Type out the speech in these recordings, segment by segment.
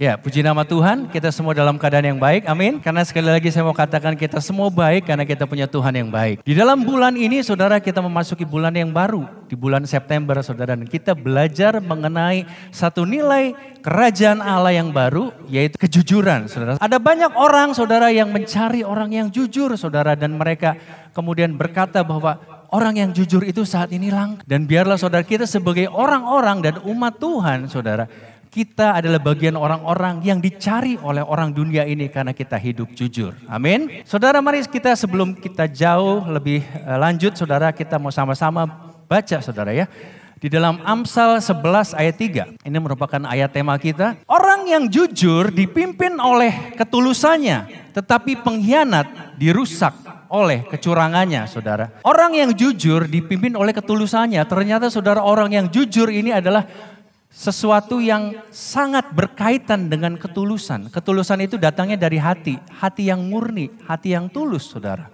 Ya, puji nama Tuhan, kita semua dalam keadaan yang baik, amin. Karena sekali lagi saya mau katakan kita semua baik karena kita punya Tuhan yang baik. Di dalam bulan ini saudara kita memasuki bulan yang baru, di bulan September saudara. Dan kita belajar mengenai satu nilai kerajaan Allah yang baru, yaitu kejujuran saudara. Ada banyak orang saudara yang mencari orang yang jujur saudara. Dan mereka kemudian berkata bahwa orang yang jujur itu saat ini langka. Dan biarlah saudara kita sebagai orang-orang dan umat Tuhan saudara kita adalah bagian orang-orang yang dicari oleh orang dunia ini karena kita hidup jujur. Amin. Saudara mari kita sebelum kita jauh lebih eh, lanjut saudara kita mau sama-sama baca saudara ya. Di dalam Amsal 11 ayat 3. Ini merupakan ayat tema kita. Orang yang jujur dipimpin oleh ketulusannya, tetapi pengkhianat dirusak oleh kecurangannya, saudara. Orang yang jujur dipimpin oleh ketulusannya. Ternyata saudara orang yang jujur ini adalah sesuatu yang sangat berkaitan dengan ketulusan. Ketulusan itu datangnya dari hati, hati yang murni, hati yang tulus, saudara.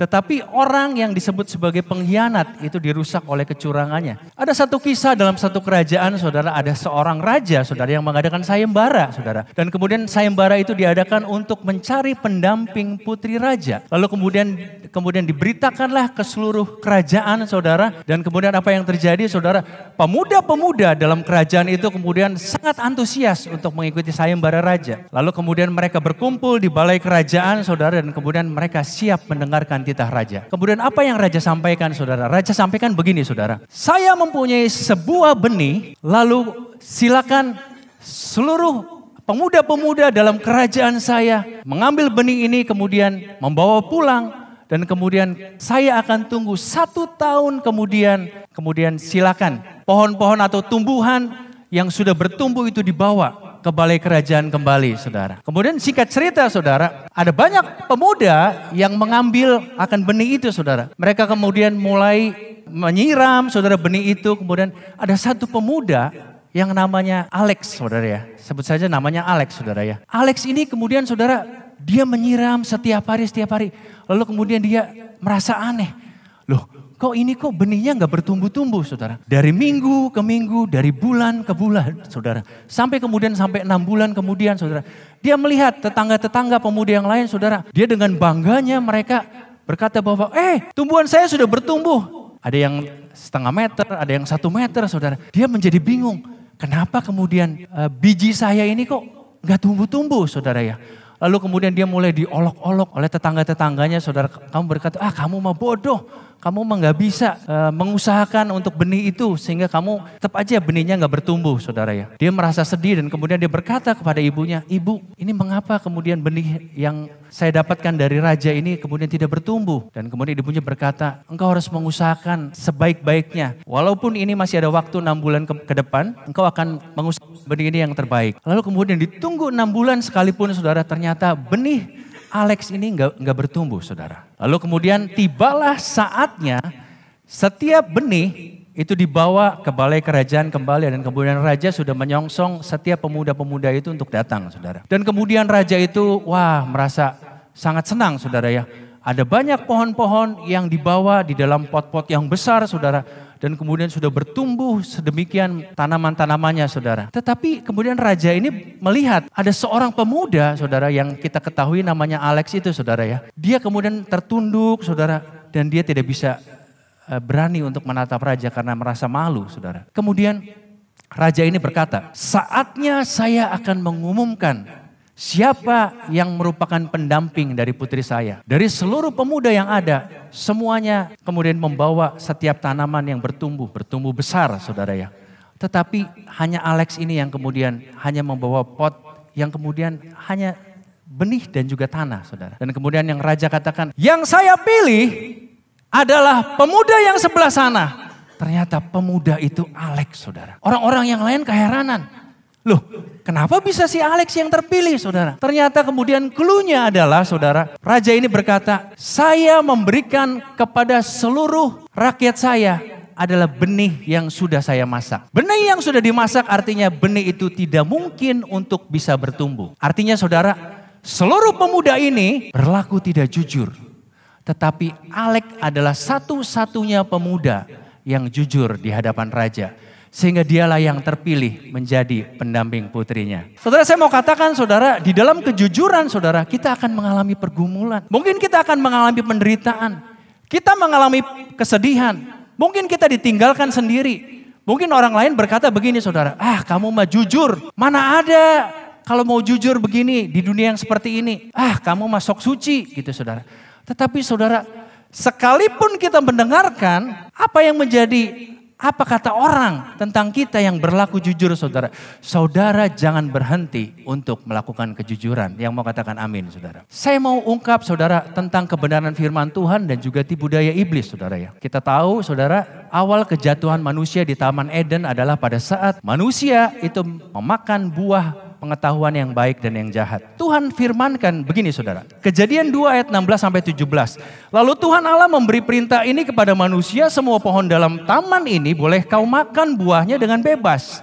Tetapi orang yang disebut sebagai pengkhianat itu dirusak oleh kecurangannya. Ada satu kisah dalam satu kerajaan, saudara, ada seorang raja, saudara, yang mengadakan sayembara, saudara. Dan kemudian sayembara itu diadakan untuk mencari pendamping putri raja. Lalu kemudian kemudian diberitakanlah ke seluruh kerajaan, saudara. Dan kemudian apa yang terjadi, saudara, pemuda-pemuda dalam kerajaan itu kemudian sangat antusias untuk mengikuti sayembara raja. Lalu kemudian mereka berkumpul di balai kerajaan, saudara, dan kemudian mereka siap mendengarkan titah raja. Kemudian apa yang raja sampaikan saudara? Raja sampaikan begini saudara. Saya mempunyai sebuah benih lalu silakan seluruh pemuda-pemuda dalam kerajaan saya mengambil benih ini kemudian membawa pulang dan kemudian saya akan tunggu satu tahun kemudian kemudian silakan pohon-pohon atau tumbuhan yang sudah bertumbuh itu dibawa ke balai kerajaan kembali, saudara. Kemudian singkat cerita, saudara, ada banyak pemuda yang mengambil akan benih itu, saudara. Mereka kemudian mulai menyiram, saudara, benih itu. Kemudian ada satu pemuda yang namanya Alex, saudara ya. Sebut saja namanya Alex, saudara ya. Alex ini kemudian, saudara, dia menyiram setiap hari, setiap hari. Lalu kemudian dia merasa aneh kok ini kok benihnya nggak bertumbuh-tumbuh saudara. Dari minggu ke minggu, dari bulan ke bulan saudara. Sampai kemudian sampai enam bulan kemudian saudara. Dia melihat tetangga-tetangga pemuda yang lain saudara. Dia dengan bangganya mereka berkata bahwa eh tumbuhan saya sudah bertumbuh. Ada yang setengah meter, ada yang satu meter saudara. Dia menjadi bingung. Kenapa kemudian uh, biji saya ini kok nggak tumbuh-tumbuh saudara ya. Lalu kemudian dia mulai diolok-olok oleh tetangga-tetangganya. Saudara kamu berkata, ah kamu mah bodoh. Kamu mah nggak bisa uh, mengusahakan untuk benih itu. Sehingga kamu tetap aja benihnya gak bertumbuh saudara ya. Dia merasa sedih dan kemudian dia berkata kepada ibunya, Ibu ini mengapa kemudian benih yang saya dapatkan dari raja ini kemudian tidak bertumbuh. Dan kemudian ibunya berkata, engkau harus mengusahakan sebaik-baiknya. Walaupun ini masih ada waktu enam bulan ke, ke depan, engkau akan mengusahakan benih ini yang terbaik. Lalu kemudian ditunggu enam bulan sekalipun saudara ternyata ternyata benih Alex ini nggak nggak bertumbuh, saudara. Lalu kemudian tibalah saatnya setiap benih itu dibawa ke balai kerajaan kembali dan kemudian raja sudah menyongsong setiap pemuda-pemuda itu untuk datang, saudara. Dan kemudian raja itu wah merasa sangat senang, saudara ya. Ada banyak pohon-pohon yang dibawa di dalam pot-pot yang besar, saudara dan kemudian sudah bertumbuh sedemikian tanaman-tanamannya saudara. Tetapi kemudian raja ini melihat ada seorang pemuda saudara yang kita ketahui namanya Alex itu saudara ya. Dia kemudian tertunduk saudara dan dia tidak bisa eh, berani untuk menatap raja karena merasa malu saudara. Kemudian raja ini berkata, saatnya saya akan mengumumkan Siapa yang merupakan pendamping dari putri saya? Dari seluruh pemuda yang ada, semuanya kemudian membawa setiap tanaman yang bertumbuh, bertumbuh besar saudara ya. Tetapi hanya Alex ini yang kemudian hanya membawa pot yang kemudian hanya benih dan juga tanah saudara. Dan kemudian yang raja katakan, yang saya pilih adalah pemuda yang sebelah sana. Ternyata pemuda itu Alex saudara. Orang-orang yang lain keheranan. Loh, kenapa bisa si Alex yang terpilih, saudara? Ternyata kemudian klunya adalah, saudara, raja ini berkata, saya memberikan kepada seluruh rakyat saya adalah benih yang sudah saya masak. Benih yang sudah dimasak artinya benih itu tidak mungkin untuk bisa bertumbuh. Artinya saudara, seluruh pemuda ini berlaku tidak jujur. Tetapi Alex adalah satu-satunya pemuda yang jujur di hadapan raja sehingga dialah yang terpilih menjadi pendamping putrinya. Saudara saya mau katakan saudara, di dalam kejujuran saudara kita akan mengalami pergumulan. Mungkin kita akan mengalami penderitaan. Kita mengalami kesedihan. Mungkin kita ditinggalkan sendiri. Mungkin orang lain berkata begini saudara, ah kamu mah jujur, mana ada kalau mau jujur begini di dunia yang seperti ini. Ah kamu masuk suci gitu saudara. Tetapi saudara, sekalipun kita mendengarkan apa yang menjadi apa kata orang tentang kita yang berlaku jujur saudara? Saudara jangan berhenti untuk melakukan kejujuran. Yang mau katakan amin saudara. Saya mau ungkap saudara tentang kebenaran firman Tuhan dan juga tipu daya iblis saudara ya. Kita tahu saudara awal kejatuhan manusia di Taman Eden adalah pada saat manusia itu memakan buah pengetahuan yang baik dan yang jahat. Tuhan firmankan begini saudara. Kejadian 2 ayat 16 sampai 17. Lalu Tuhan Allah memberi perintah ini kepada manusia semua pohon dalam taman ini boleh kau makan buahnya dengan bebas.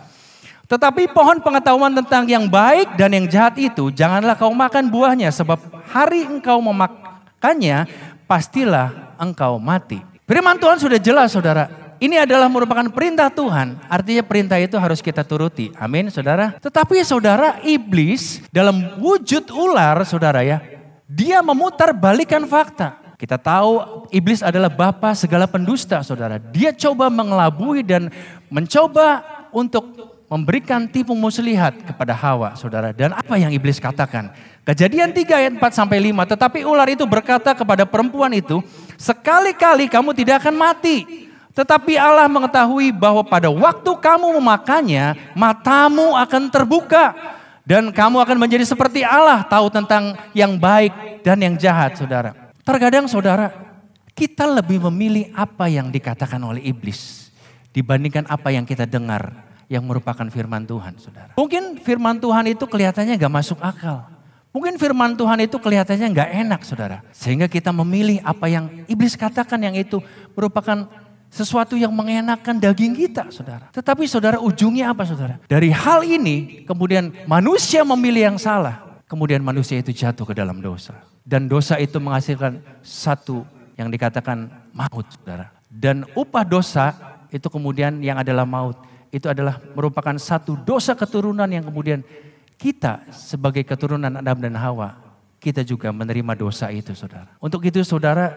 Tetapi pohon pengetahuan tentang yang baik dan yang jahat itu janganlah kau makan buahnya sebab hari engkau memakannya pastilah engkau mati. Firman Tuhan sudah jelas saudara. Ini adalah merupakan perintah Tuhan. Artinya perintah itu harus kita turuti. Amin, saudara. Tetapi saudara, iblis dalam wujud ular, saudara ya, dia memutar balikan fakta. Kita tahu iblis adalah bapak segala pendusta, saudara. Dia coba mengelabui dan mencoba untuk memberikan tipu muslihat kepada Hawa, saudara. Dan apa yang iblis katakan? Kejadian 3 ayat 4 sampai 5, tetapi ular itu berkata kepada perempuan itu, "Sekali-kali kamu tidak akan mati." Tetapi Allah mengetahui bahwa pada waktu kamu memakannya, matamu akan terbuka. Dan kamu akan menjadi seperti Allah, tahu tentang yang baik dan yang jahat, saudara. Terkadang saudara, kita lebih memilih apa yang dikatakan oleh iblis dibandingkan apa yang kita dengar yang merupakan firman Tuhan, saudara. Mungkin firman Tuhan itu kelihatannya gak masuk akal. Mungkin firman Tuhan itu kelihatannya nggak enak, saudara. Sehingga kita memilih apa yang iblis katakan yang itu merupakan sesuatu yang mengenakan daging kita, saudara. Tetapi saudara ujungnya apa, saudara? Dari hal ini, kemudian manusia memilih yang salah, kemudian manusia itu jatuh ke dalam dosa. Dan dosa itu menghasilkan satu yang dikatakan maut, saudara. Dan upah dosa itu kemudian yang adalah maut. Itu adalah merupakan satu dosa keturunan yang kemudian kita sebagai keturunan Adam dan Hawa, kita juga menerima dosa itu, saudara. Untuk itu, saudara,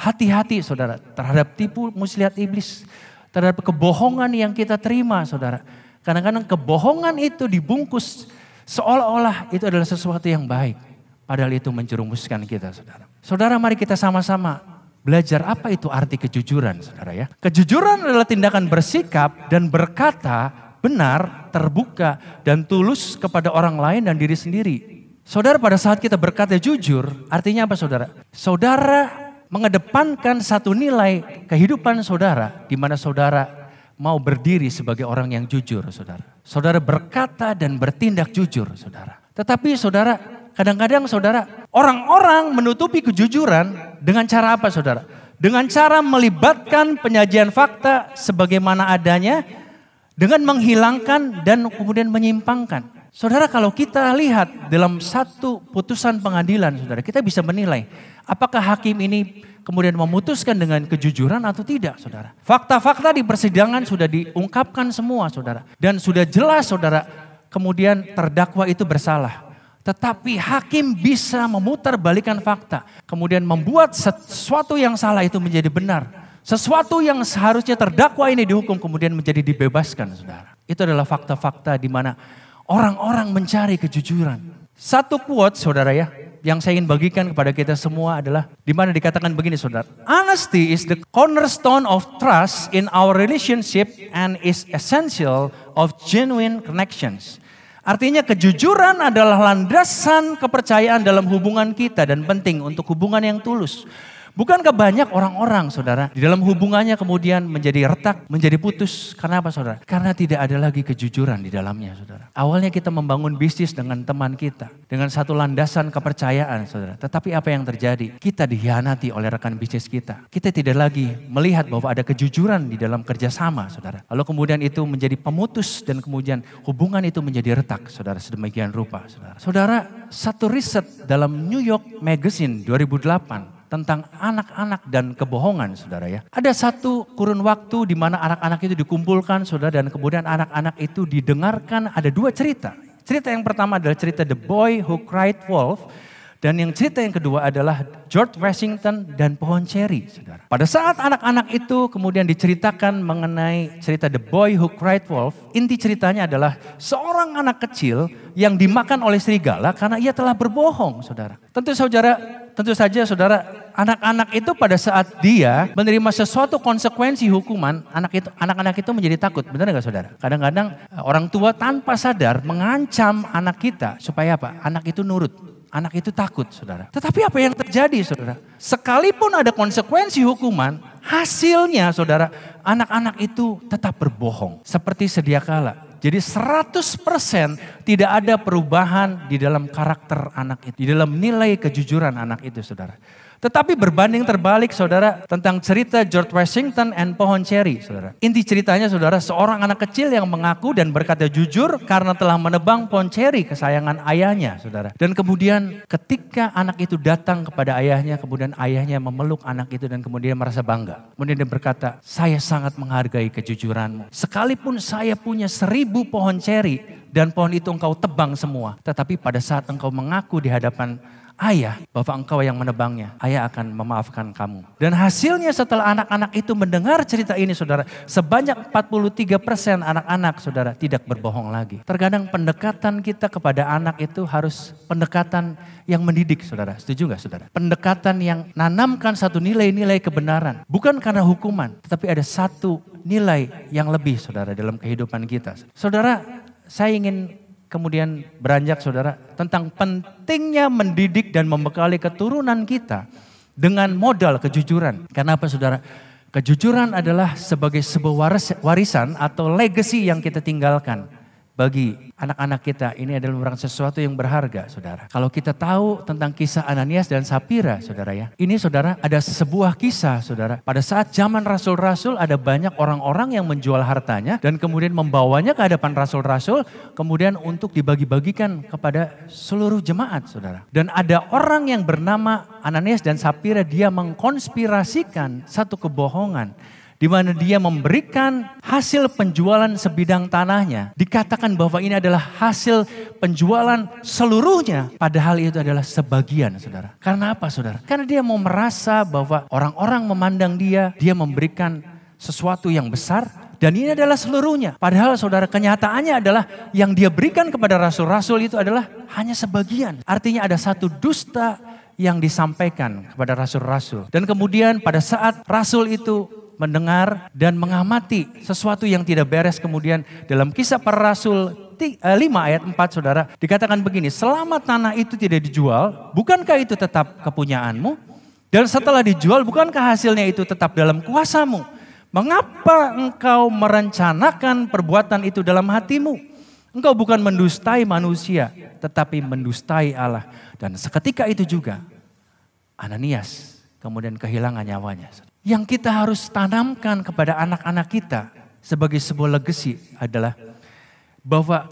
Hati-hati saudara terhadap tipu muslihat iblis. Terhadap kebohongan yang kita terima saudara. Kadang-kadang kebohongan itu dibungkus seolah-olah itu adalah sesuatu yang baik. Padahal itu menjerumuskan kita saudara. Saudara mari kita sama-sama belajar apa itu arti kejujuran saudara ya. Kejujuran adalah tindakan bersikap dan berkata benar, terbuka, dan tulus kepada orang lain dan diri sendiri. Saudara pada saat kita berkata jujur, artinya apa saudara? Saudara mengedepankan satu nilai kehidupan saudara di mana saudara mau berdiri sebagai orang yang jujur, saudara. Saudara berkata dan bertindak jujur, saudara. Tetapi saudara, kadang-kadang saudara, orang-orang menutupi kejujuran dengan cara apa, saudara? Dengan cara melibatkan penyajian fakta sebagaimana adanya, dengan menghilangkan dan kemudian menyimpangkan. Saudara kalau kita lihat dalam satu putusan pengadilan saudara, kita bisa menilai apakah hakim ini kemudian memutuskan dengan kejujuran atau tidak saudara. Fakta-fakta di persidangan sudah diungkapkan semua saudara. Dan sudah jelas saudara kemudian terdakwa itu bersalah. Tetapi hakim bisa memutar balikan fakta. Kemudian membuat sesuatu yang salah itu menjadi benar. Sesuatu yang seharusnya terdakwa ini dihukum kemudian menjadi dibebaskan saudara. Itu adalah fakta-fakta di mana Orang-orang mencari kejujuran. Satu quote saudara ya, yang saya ingin bagikan kepada kita semua adalah di mana dikatakan begini saudara. Honesty is the cornerstone of trust in our relationship and is essential of genuine connections. Artinya kejujuran adalah landasan kepercayaan dalam hubungan kita dan penting untuk hubungan yang tulus. Bukankah banyak orang-orang saudara di dalam hubungannya kemudian menjadi retak, menjadi putus. Karena apa saudara? Karena tidak ada lagi kejujuran di dalamnya saudara. Awalnya kita membangun bisnis dengan teman kita. Dengan satu landasan kepercayaan saudara. Tetapi apa yang terjadi? Kita dihianati oleh rekan bisnis kita. Kita tidak lagi melihat bahwa ada kejujuran di dalam kerjasama saudara. Lalu kemudian itu menjadi pemutus dan kemudian hubungan itu menjadi retak saudara sedemikian rupa saudara. Saudara satu riset dalam New York Magazine 2008 tentang anak-anak dan kebohongan saudara ya. Ada satu kurun waktu di mana anak-anak itu dikumpulkan saudara dan kemudian anak-anak itu didengarkan ada dua cerita. Cerita yang pertama adalah cerita The Boy Who Cried Wolf dan yang cerita yang kedua adalah George Washington dan pohon ceri, saudara. Pada saat anak-anak itu kemudian diceritakan mengenai cerita The Boy Who Cried Wolf, inti ceritanya adalah seorang anak kecil yang dimakan oleh serigala karena ia telah berbohong, saudara. Tentu saudara Tentu saja saudara, anak-anak itu pada saat dia menerima sesuatu konsekuensi hukuman, anak itu anak-anak itu menjadi takut. Benar nggak saudara? Kadang-kadang eh, orang tua tanpa sadar mengancam anak kita supaya apa? Anak itu nurut. Anak itu takut, saudara. Tetapi apa yang terjadi, saudara? Sekalipun ada konsekuensi hukuman, hasilnya, saudara, anak-anak itu tetap berbohong. Seperti sedia kala jadi 100% tidak ada perubahan di dalam karakter anak itu. Di dalam nilai kejujuran anak itu saudara. Tetapi berbanding terbalik saudara tentang cerita George Washington and pohon cherry, saudara. Inti ceritanya saudara seorang anak kecil yang mengaku dan berkata jujur karena telah menebang pohon cherry kesayangan ayahnya saudara. Dan kemudian ketika anak itu datang kepada ayahnya kemudian ayahnya memeluk anak itu dan kemudian merasa bangga. Kemudian dia berkata saya sangat menghargai kejujuranmu. Sekalipun saya punya seribu pohon cherry dan pohon itu engkau tebang semua. Tetapi pada saat engkau mengaku di hadapan Ayah, Bapak engkau yang menebangnya, ayah akan memaafkan kamu. Dan hasilnya setelah anak-anak itu mendengar cerita ini saudara, sebanyak 43 persen anak-anak saudara tidak berbohong lagi. Terkadang pendekatan kita kepada anak itu harus pendekatan yang mendidik saudara. Setuju nggak saudara? Pendekatan yang nanamkan satu nilai-nilai kebenaran. Bukan karena hukuman, tetapi ada satu nilai yang lebih saudara dalam kehidupan kita. Saudara, saya ingin kemudian beranjak saudara tentang pentingnya mendidik dan membekali keturunan kita dengan modal kejujuran. Kenapa saudara? Kejujuran adalah sebagai sebuah warisan atau legacy yang kita tinggalkan bagi anak-anak kita ini adalah merupakan sesuatu yang berharga, saudara. Kalau kita tahu tentang kisah Ananias dan Sapira, saudara ya. Ini saudara ada sebuah kisah, saudara. Pada saat zaman rasul-rasul ada banyak orang-orang yang menjual hartanya dan kemudian membawanya ke hadapan rasul-rasul, kemudian untuk dibagi-bagikan kepada seluruh jemaat, saudara. Dan ada orang yang bernama Ananias dan Sapira, dia mengkonspirasikan satu kebohongan di mana dia memberikan hasil penjualan sebidang tanahnya. Dikatakan bahwa ini adalah hasil penjualan seluruhnya, padahal itu adalah sebagian, Saudara. Karena apa, Saudara? Karena dia mau merasa bahwa orang-orang memandang dia, dia memberikan sesuatu yang besar dan ini adalah seluruhnya. Padahal saudara kenyataannya adalah yang dia berikan kepada rasul-rasul itu adalah hanya sebagian. Artinya ada satu dusta yang disampaikan kepada rasul-rasul. Dan kemudian pada saat rasul itu mendengar, dan mengamati sesuatu yang tidak beres. Kemudian dalam kisah para rasul 5 eh, ayat 4 saudara dikatakan begini, selama tanah itu tidak dijual, bukankah itu tetap kepunyaanmu? Dan setelah dijual, bukankah hasilnya itu tetap dalam kuasamu? Mengapa engkau merencanakan perbuatan itu dalam hatimu? Engkau bukan mendustai manusia, tetapi mendustai Allah. Dan seketika itu juga, Ananias kemudian kehilangan nyawanya. Yang kita harus tanamkan kepada anak-anak kita sebagai sebuah legasi adalah bahwa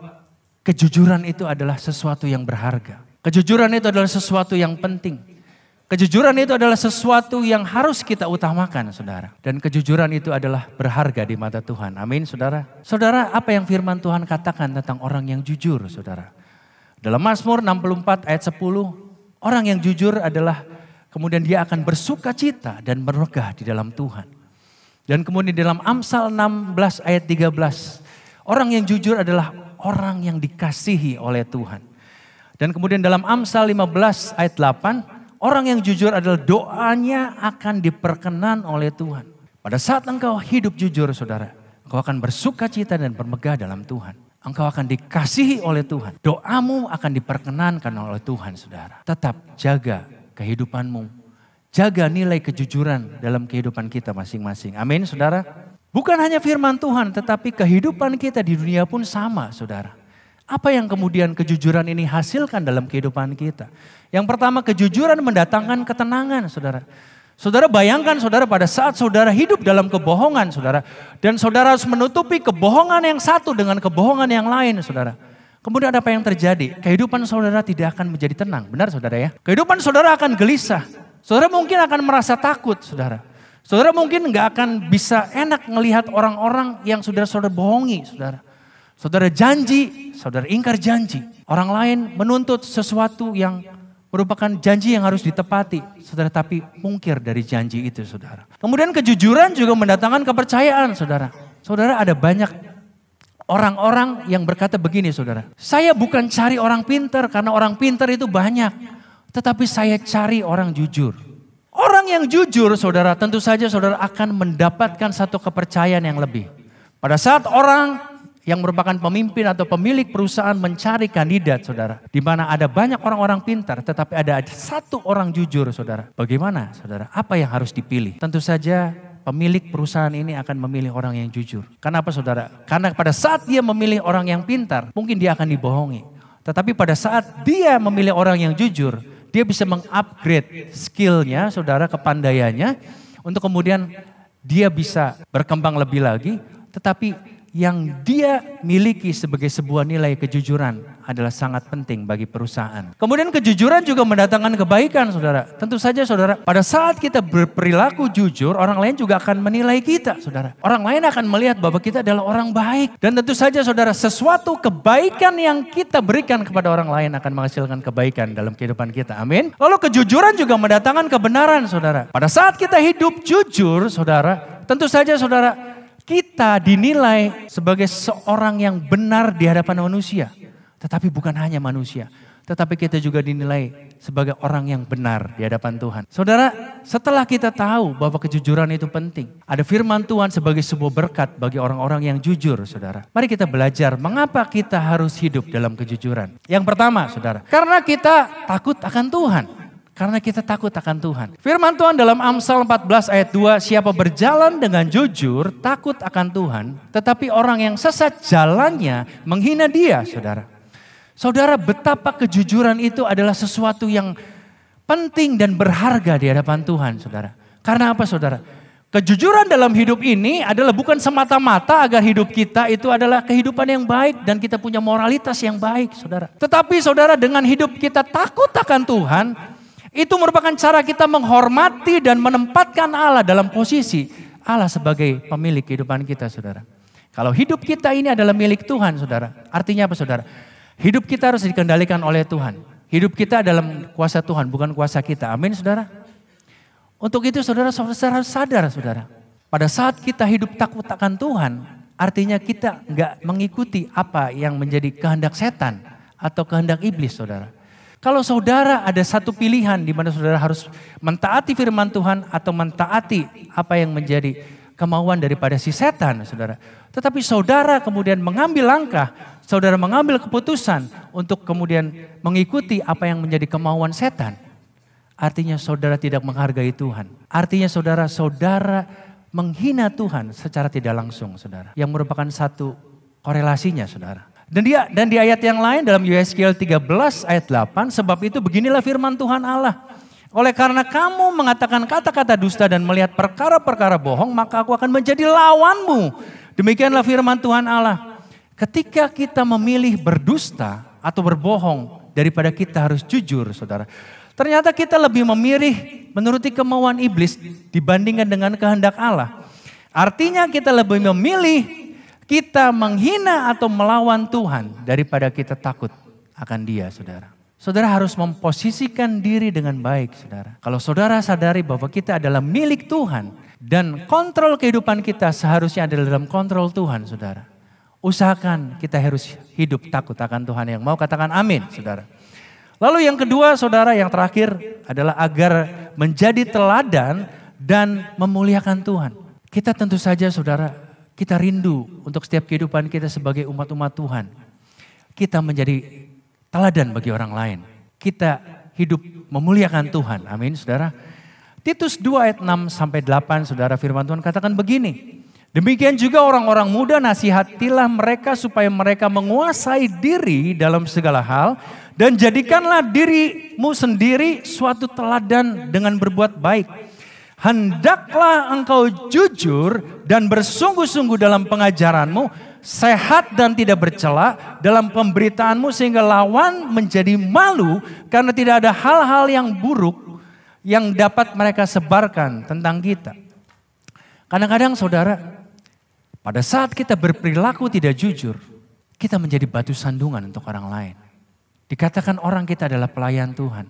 kejujuran itu adalah sesuatu yang berharga. Kejujuran itu adalah sesuatu yang penting. Kejujuran itu adalah sesuatu yang harus kita utamakan, saudara. Dan kejujuran itu adalah berharga di mata Tuhan. Amin, saudara. Saudara, apa yang firman Tuhan katakan tentang orang yang jujur, saudara? Dalam Mazmur 64 ayat 10, orang yang jujur adalah Kemudian dia akan bersuka cita dan meregah di dalam Tuhan. Dan kemudian di dalam Amsal 16 ayat 13. Orang yang jujur adalah orang yang dikasihi oleh Tuhan. Dan kemudian dalam Amsal 15 ayat 8. Orang yang jujur adalah doanya akan diperkenan oleh Tuhan. Pada saat engkau hidup jujur saudara. Engkau akan bersuka cita dan bermegah dalam Tuhan engkau akan dikasihi oleh Tuhan. Doamu akan diperkenankan oleh Tuhan, saudara. Tetap jaga kehidupanmu. Jaga nilai kejujuran dalam kehidupan kita masing-masing. Amin, saudara. Bukan hanya firman Tuhan, tetapi kehidupan kita di dunia pun sama, saudara. Apa yang kemudian kejujuran ini hasilkan dalam kehidupan kita? Yang pertama, kejujuran mendatangkan ketenangan, saudara. Saudara bayangkan saudara pada saat saudara hidup dalam kebohongan saudara. Dan saudara harus menutupi kebohongan yang satu dengan kebohongan yang lain saudara. Kemudian ada apa yang terjadi? Kehidupan saudara tidak akan menjadi tenang. Benar saudara ya? Kehidupan saudara akan gelisah. Saudara mungkin akan merasa takut saudara. Saudara mungkin nggak akan bisa enak melihat orang-orang yang saudara-saudara bohongi saudara. Saudara janji, saudara ingkar janji. Orang lain menuntut sesuatu yang merupakan janji yang harus ditepati, saudara. Tapi mungkir dari janji itu, saudara. Kemudian kejujuran juga mendatangkan kepercayaan, saudara. Saudara ada banyak Orang-orang yang berkata begini saudara. Saya bukan cari orang pinter karena orang pinter itu banyak. Tetapi saya cari orang jujur. Orang yang jujur saudara tentu saja saudara akan mendapatkan satu kepercayaan yang lebih. Pada saat orang yang merupakan pemimpin atau pemilik perusahaan mencari kandidat saudara. Di mana ada banyak orang-orang pintar tetapi ada satu orang jujur saudara. Bagaimana saudara? Apa yang harus dipilih? Tentu saja pemilik perusahaan ini akan memilih orang yang jujur. Kenapa saudara? Karena pada saat dia memilih orang yang pintar, mungkin dia akan dibohongi. Tetapi pada saat dia memilih orang yang jujur, dia bisa mengupgrade skillnya, saudara, kepandaiannya, untuk kemudian dia bisa berkembang lebih lagi, tetapi yang dia miliki sebagai sebuah nilai kejujuran adalah sangat penting bagi perusahaan. Kemudian kejujuran juga mendatangkan kebaikan, saudara. Tentu saja, saudara, pada saat kita berperilaku jujur, orang lain juga akan menilai kita, saudara. Orang lain akan melihat bahwa kita adalah orang baik. Dan tentu saja, saudara, sesuatu kebaikan yang kita berikan kepada orang lain akan menghasilkan kebaikan dalam kehidupan kita. Amin. Lalu kejujuran juga mendatangkan kebenaran, saudara. Pada saat kita hidup jujur, saudara, tentu saja, saudara, kita dinilai sebagai seorang yang benar di hadapan manusia. Tetapi bukan hanya manusia, tetapi kita juga dinilai sebagai orang yang benar di hadapan Tuhan. Saudara, setelah kita tahu bahwa kejujuran itu penting, ada firman Tuhan sebagai sebuah berkat bagi orang-orang yang jujur, Saudara. Mari kita belajar mengapa kita harus hidup dalam kejujuran. Yang pertama, Saudara, karena kita takut akan Tuhan. Karena kita takut akan Tuhan. Firman Tuhan dalam Amsal 14 ayat 2, siapa berjalan dengan jujur takut akan Tuhan, tetapi orang yang sesat jalannya menghina dia, Saudara. Saudara, betapa kejujuran itu adalah sesuatu yang penting dan berharga di hadapan Tuhan, saudara. Karena apa, saudara? Kejujuran dalam hidup ini adalah bukan semata-mata agar hidup kita itu adalah kehidupan yang baik dan kita punya moralitas yang baik, saudara. Tetapi, saudara, dengan hidup kita takut akan Tuhan, itu merupakan cara kita menghormati dan menempatkan Allah dalam posisi Allah sebagai pemilik kehidupan kita, saudara. Kalau hidup kita ini adalah milik Tuhan, saudara, artinya apa, saudara? Hidup kita harus dikendalikan oleh Tuhan. Hidup kita dalam kuasa Tuhan, bukan kuasa kita. Amin, saudara. Untuk itu, saudara, saudara harus sadar, saudara. Pada saat kita hidup takut akan Tuhan, artinya kita nggak mengikuti apa yang menjadi kehendak setan atau kehendak iblis, saudara. Kalau saudara ada satu pilihan di mana saudara harus mentaati firman Tuhan atau mentaati apa yang menjadi kemauan daripada si setan, saudara. Tetapi saudara kemudian mengambil langkah saudara mengambil keputusan untuk kemudian mengikuti apa yang menjadi kemauan setan, artinya saudara tidak menghargai Tuhan. Artinya saudara-saudara menghina Tuhan secara tidak langsung, saudara. Yang merupakan satu korelasinya, saudara. Dan dia dan di ayat yang lain dalam Yesaya 13 ayat 8, sebab itu beginilah firman Tuhan Allah. Oleh karena kamu mengatakan kata-kata dusta dan melihat perkara-perkara bohong, maka aku akan menjadi lawanmu. Demikianlah firman Tuhan Allah. Ketika kita memilih berdusta atau berbohong daripada kita harus jujur, saudara. Ternyata kita lebih memilih menuruti kemauan iblis dibandingkan dengan kehendak Allah. Artinya kita lebih memilih kita menghina atau melawan Tuhan daripada kita takut akan dia, saudara. Saudara harus memposisikan diri dengan baik, saudara. Kalau saudara sadari bahwa kita adalah milik Tuhan dan kontrol kehidupan kita seharusnya ada dalam kontrol Tuhan, saudara. Usahakan kita harus hidup takut akan Tuhan yang mau. Katakan amin, saudara. Lalu yang kedua, saudara, yang terakhir adalah agar menjadi teladan dan memuliakan Tuhan. Kita tentu saja, saudara, kita rindu untuk setiap kehidupan kita sebagai umat-umat Tuhan. Kita menjadi teladan bagi orang lain. Kita hidup memuliakan Tuhan. Amin, saudara. Titus 2 ayat 6 sampai 8, saudara firman Tuhan katakan begini. Demikian juga orang-orang muda nasihatilah mereka supaya mereka menguasai diri dalam segala hal dan jadikanlah dirimu sendiri suatu teladan dengan berbuat baik. Hendaklah engkau jujur dan bersungguh-sungguh dalam pengajaranmu, sehat dan tidak bercela dalam pemberitaanmu sehingga lawan menjadi malu karena tidak ada hal-hal yang buruk yang dapat mereka sebarkan tentang kita. Kadang-kadang saudara, pada saat kita berperilaku tidak jujur, kita menjadi batu sandungan untuk orang lain. Dikatakan orang kita adalah pelayan Tuhan.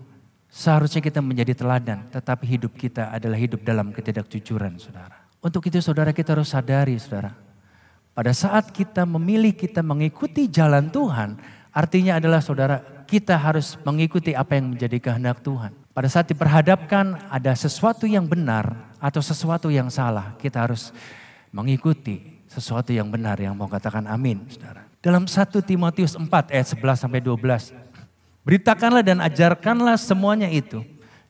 Seharusnya kita menjadi teladan, tetapi hidup kita adalah hidup dalam ketidakjujuran, saudara. Untuk itu saudara kita harus sadari, saudara. Pada saat kita memilih kita mengikuti jalan Tuhan, artinya adalah saudara kita harus mengikuti apa yang menjadi kehendak Tuhan. Pada saat diperhadapkan ada sesuatu yang benar atau sesuatu yang salah, kita harus mengikuti sesuatu yang benar yang mau katakan amin, saudara. Dalam 1 Timotius 4 ayat 11 sampai 12. Beritakanlah dan ajarkanlah semuanya itu.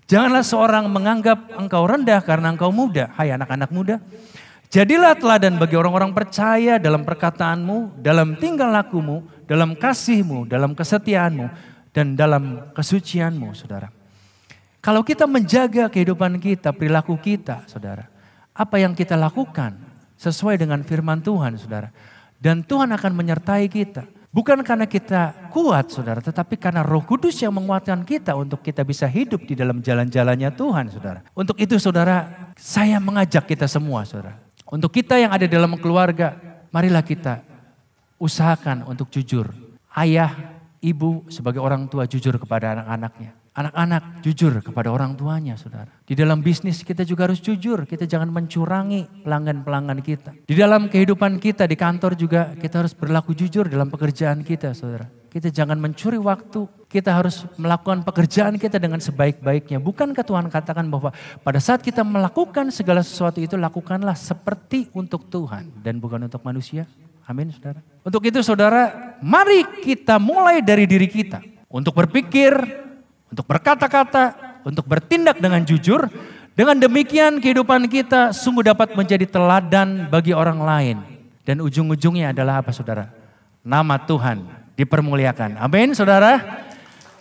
Janganlah seorang menganggap engkau rendah karena engkau muda. Hai anak-anak muda. Jadilah teladan bagi orang-orang percaya dalam perkataanmu, dalam tinggal lakumu, dalam kasihmu, dalam kesetiaanmu, dan dalam kesucianmu, saudara. Kalau kita menjaga kehidupan kita, perilaku kita, saudara, apa yang kita lakukan Sesuai dengan firman Tuhan, saudara. Dan Tuhan akan menyertai kita. Bukan karena kita kuat, saudara, tetapi karena Roh Kudus yang menguatkan kita untuk kita bisa hidup di dalam jalan-jalannya Tuhan, saudara. Untuk itu, saudara, saya mengajak kita semua, saudara, untuk kita yang ada dalam keluarga, marilah kita usahakan untuk jujur. Ayah, ibu sebagai orang tua jujur kepada anak-anaknya. Anak-anak jujur kepada orang tuanya, saudara. Di dalam bisnis kita juga harus jujur. Kita jangan mencurangi pelanggan-pelanggan kita. Di dalam kehidupan kita di kantor juga kita harus berlaku jujur dalam pekerjaan kita, saudara. Kita jangan mencuri waktu. Kita harus melakukan pekerjaan kita dengan sebaik-baiknya. Bukan Tuhan katakan bahwa pada saat kita melakukan segala sesuatu itu lakukanlah seperti untuk Tuhan dan bukan untuk manusia? Amin, saudara. Untuk itu, saudara, mari kita mulai dari diri kita untuk berpikir untuk berkata-kata, untuk bertindak dengan jujur. Dengan demikian kehidupan kita sungguh dapat menjadi teladan bagi orang lain. Dan ujung-ujungnya adalah apa saudara? Nama Tuhan dipermuliakan. Amin saudara.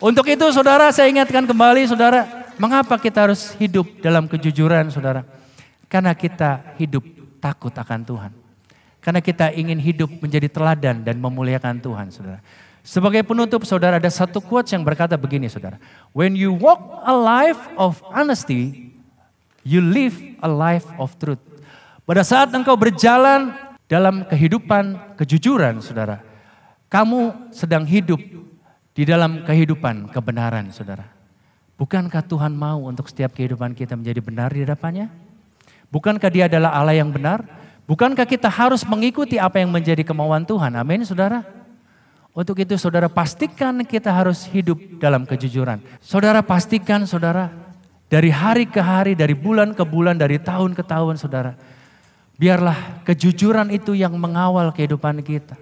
Untuk itu saudara saya ingatkan kembali saudara. Mengapa kita harus hidup dalam kejujuran saudara? Karena kita hidup takut akan Tuhan. Karena kita ingin hidup menjadi teladan dan memuliakan Tuhan saudara. Sebagai penutup saudara ada satu quotes yang berkata begini saudara. When you walk a life of honesty, you live a life of truth. Pada saat engkau berjalan dalam kehidupan kejujuran saudara. Kamu sedang hidup di dalam kehidupan kebenaran saudara. Bukankah Tuhan mau untuk setiap kehidupan kita menjadi benar di hadapannya? Bukankah dia adalah Allah yang benar? Bukankah kita harus mengikuti apa yang menjadi kemauan Tuhan? Amin saudara. Untuk itu saudara pastikan kita harus hidup dalam kejujuran. Saudara pastikan saudara dari hari ke hari, dari bulan ke bulan, dari tahun ke tahun saudara. Biarlah kejujuran itu yang mengawal kehidupan kita.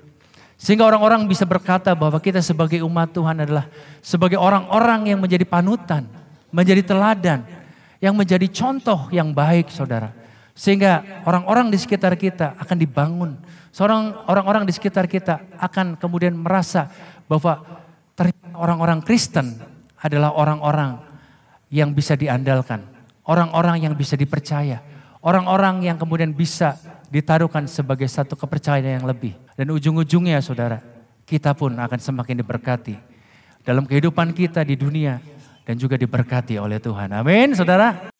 Sehingga orang-orang bisa berkata bahwa kita sebagai umat Tuhan adalah sebagai orang-orang yang menjadi panutan, menjadi teladan, yang menjadi contoh yang baik saudara. Sehingga orang-orang di sekitar kita akan dibangun. Seorang orang-orang di sekitar kita akan kemudian merasa bahwa orang-orang Kristen adalah orang-orang yang bisa diandalkan, orang-orang yang bisa dipercaya, orang-orang yang kemudian bisa ditaruhkan sebagai satu kepercayaan yang lebih. Dan ujung-ujungnya saudara, kita pun akan semakin diberkati dalam kehidupan kita di dunia dan juga diberkati oleh Tuhan. Amin, saudara.